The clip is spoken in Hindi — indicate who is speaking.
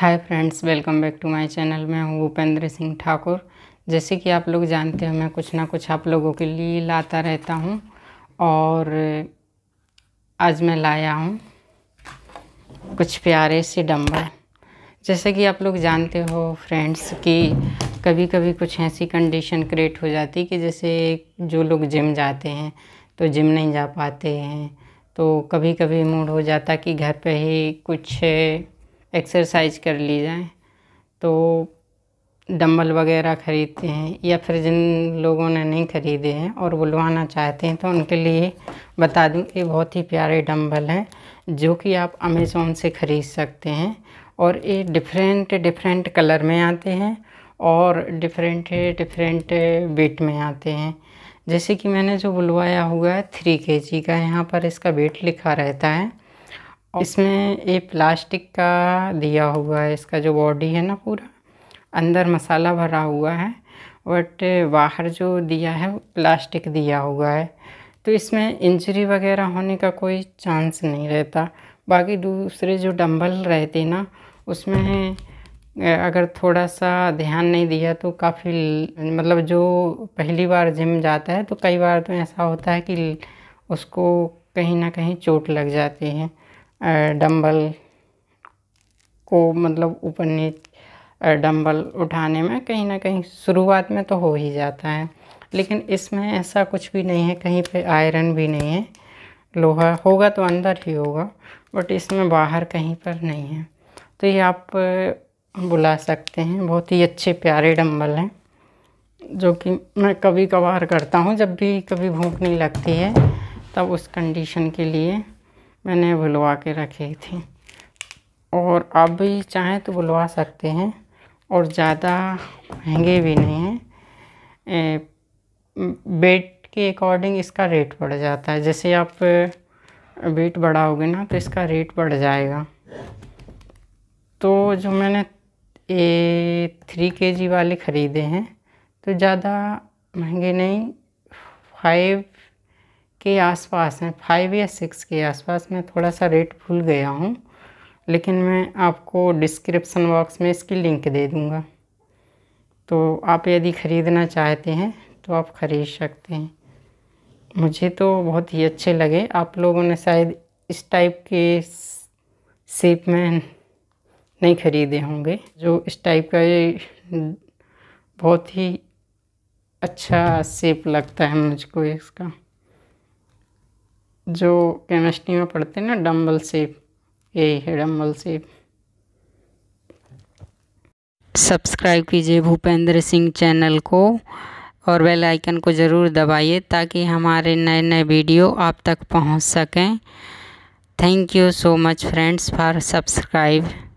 Speaker 1: hi friends welcome back to my channel मैं हूँ भूपेंद्र सिंह ठाकुर जैसे कि आप लोग जानते हो मैं कुछ ना कुछ आप लोगों के लिए लाता रहता हूँ और आज मैं लाया हूँ कुछ प्यारे से डम्बल जैसे कि आप लोग जानते हो फ्रेंड्स कि कभी कभी कुछ ऐसी कंडीशन क्रिएट हो जाती कि जैसे जो लोग जिम जाते हैं तो जिम नहीं जा पाते हैं तो कभी कभी मूड हो जाता कि घर पे ही कुछ एक्सरसाइज कर ली जाए तो डम्बल वगैरह ख़रीदते हैं या फिर जिन लोगों ने नहीं ख़रीदे हैं और बुलवाना चाहते हैं तो उनके लिए बता दूं कि बहुत ही प्यारे डम्बल हैं जो कि आप अमेज़ोन से ख़रीद सकते हैं और ये डिफरेंट डिफरेंट कलर में आते हैं और डिफरेंट डिफरेंट वेट में आते हैं जैसे कि मैंने जो बुलवाया हुआ है थ्री के जी का यहाँ पर इसका वेट लिखा रहता है इसमें ये प्लास्टिक का दिया हुआ है इसका जो बॉडी है ना पूरा अंदर मसाला भरा हुआ है बट बाहर जो दिया है प्लास्टिक दिया हुआ है तो इसमें इंजरी वगैरह होने का कोई चांस नहीं रहता बाकी दूसरे जो डंबल रहते ना उसमें अगर थोड़ा सा ध्यान नहीं दिया तो काफ़ी मतलब जो पहली बार जिम जाता है तो कई बार तो ऐसा होता है कि उसको कहीं ना कहीं चोट लग जाती है डंबल को मतलब ऊपर नीचे डंबल उठाने में कहीं ना कहीं शुरुआत में तो हो ही जाता है लेकिन इसमें ऐसा कुछ भी नहीं है कहीं पे आयरन भी नहीं है लोहा होगा तो अंदर ही होगा बट इसमें बाहर कहीं पर नहीं है तो ये आप बुला सकते हैं बहुत ही अच्छे प्यारे डंबल हैं जो कि मैं कभी कभार करता हूँ जब भी कभी भूख नहीं लगती है तब उस कंडीशन के लिए मैंने बुलवा के रखी थी और आप भी चाहें तो बुलवा सकते हैं और ज़्यादा महंगे भी नहीं हैं बेट के अकॉर्डिंग इसका रेट बढ़ जाता है जैसे आप बेट बढ़ाओगे ना तो इसका रेट बढ़ जाएगा तो जो मैंने ए थ्री के जी वाले ख़रीदे हैं तो ज़्यादा महंगे नहीं फाइव के आसपास हैं फाइव या सिक्स के आसपास मैं थोड़ा सा रेट भूल गया हूँ लेकिन मैं आपको डिस्क्रिप्सन बॉक्स में इसकी लिंक दे दूँगा तो आप यदि ख़रीदना चाहते हैं तो आप ख़रीद सकते हैं मुझे तो बहुत ही अच्छे लगे आप लोगों ने शायद इस टाइप के सेप में नहीं ख़रीदे होंगे जो इस टाइप का ये बहुत ही अच्छा सेप लगता है मुझको इसका जो केमिस्ट्री में पढ़ते हैं ना डम्बल सेप यही है डम्बल सेप सब्सक्राइब कीजिए भूपेंद्र सिंह चैनल को और बेल आइकन को ज़रूर दबाइए ताकि हमारे नए नए वीडियो आप तक पहुंच सकें thank you so much friends for subscribe